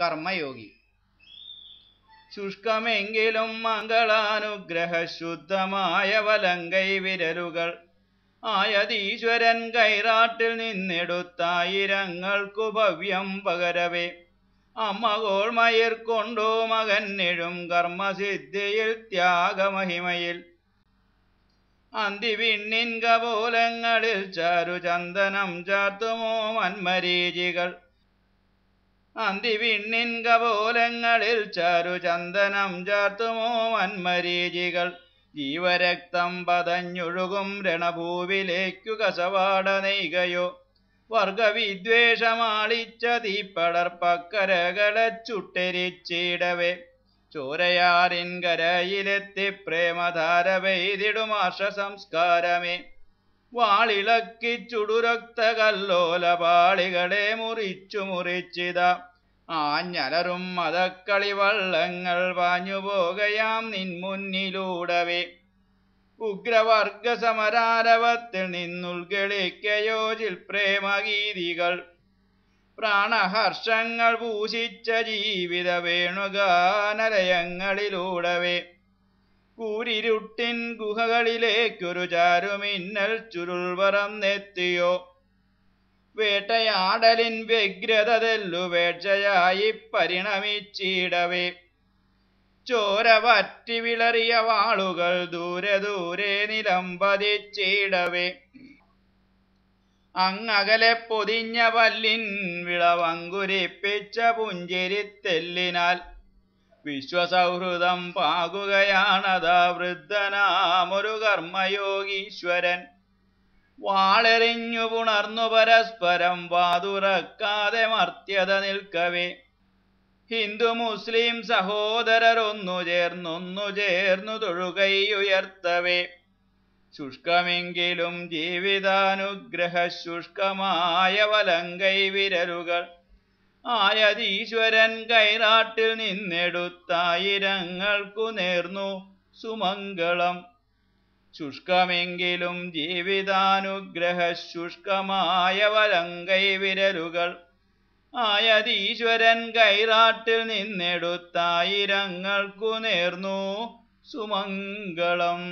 കർമ്മയോഗി ശുഷ്കമെങ്കിലും ശുദ്ധമായ വലങ്കൈ വിരലുകൾ ആയതീശ്വരൻ കൈറാട്ടിൽ നിന്നെടുത്തായിരങ്ങൾക്കു ഭവ്യം പകരവേ അമ്മകോൾ മയിർ കൊണ്ടു മകന്നെഴും കർമ്മസിദ്ധിയിൽ ത്യാഗമഹിമയിൽ അന്തിവിണ്ണിൻ കപോലങ്ങളിൽ ചാരുചന്ദനം ചാർത്തുമോ മന്മരീചികൾ അന്തിവിണ്ണിൻകപോലങ്ങളിൽ ചന്ദനം ചാർത്തുമോ വന്മരീചികൾ ജീവരക്തം പതഞ്ഞൊഴുകും രണഭൂവിലേക്കു കസവാട നെയ്കയോ വർഗവിദ്വേഷമാളിച്ച തീപ്പടർപ്പക്കരകളച്ചുട്ടെരിച്ചിടവേ ചോരയാറിൻ കരയിലെത്തി പ്രേമധാര പെയ്തിടുമാർഷ സംസ്കാരമേ വാളിളക്കി ചുടുരക്തകല്ലോല പാളികളെ മുറിച്ചു മുറിച്ചിത ആഞ്ഞലറും മതക്കളി വള്ളങ്ങൾ പാഞ്ഞുപോകയാം നിൻ മുന്നിലൂടവേ ഉഗ്രവർഗ സമരാരവത്തിൽ നിന്നുൾഗളിക്കയോജിൽ പ്രേമഗീതികൾ പ്രാണഹർഷങ്ങൾ പൂശിച്ച ജീവിത വേണുഗാനലയങ്ങളിലൂടവേ കൂരിരുട്ടിൻ ഗുഹകളിലേക്കൊരു ചാരുമിന്നൽ ചുരുൾ പറന്നെത്തിയോ വേട്ടയാടലിൻ വ്യഗ്രതതെല്ലു വേഴ്ചയായി പരിണമിച്ചിടവേ ചോര വറ്റി വിളറിയ വാളുകൾ ദൂരെ ദൂരെ നിലം പതിച്ചിടവേ അങ്ങകലെ പൊതിഞ്ഞ പല്ലിൻ വിളവങ്കുരിപ്പിച്ച പുഞ്ചിരിത്തെല്ലിനാൽ വിശ്വസൗഹൃദം പാകുകയാണതാ വൃദ്ധനാമൊരു കർമ്മയോഗീശ്വരൻ വാളെറിഞ്ഞു പുണർന്നു പരസ്പരം വാതുറക്കാതെ മർത്യത നിൽക്കവേ ഹിന്ദു മുസ്ലിം സഹോദരരൊന്നു ചേർന്നൊന്നു ചേർന്നു തൊഴുകയുയർത്തവേ ശുഷ്കമെങ്കിലും ജീവിതാനുഗ്രഹ ശുഷ്കമായ വലങ്കൈ വിരലുകൾ ആയതീശ്വരൻ കൈറാട്ടിൽ നിന്നെടുത്തായിരങ്ങൾക്കു നേർന്നു സുമംഗളം ശുഷ്കമെങ്കിലും ജീവിതാനുഗ്രഹ ശുഷ്കമായ വലങ്കൈ വിരലുകൾ ആയതീശ്വരൻ കൈറാട്ടിൽ നിന്നെടുത്തായിരങ്ങൾക്കു നേർന്നു സുമംഗളം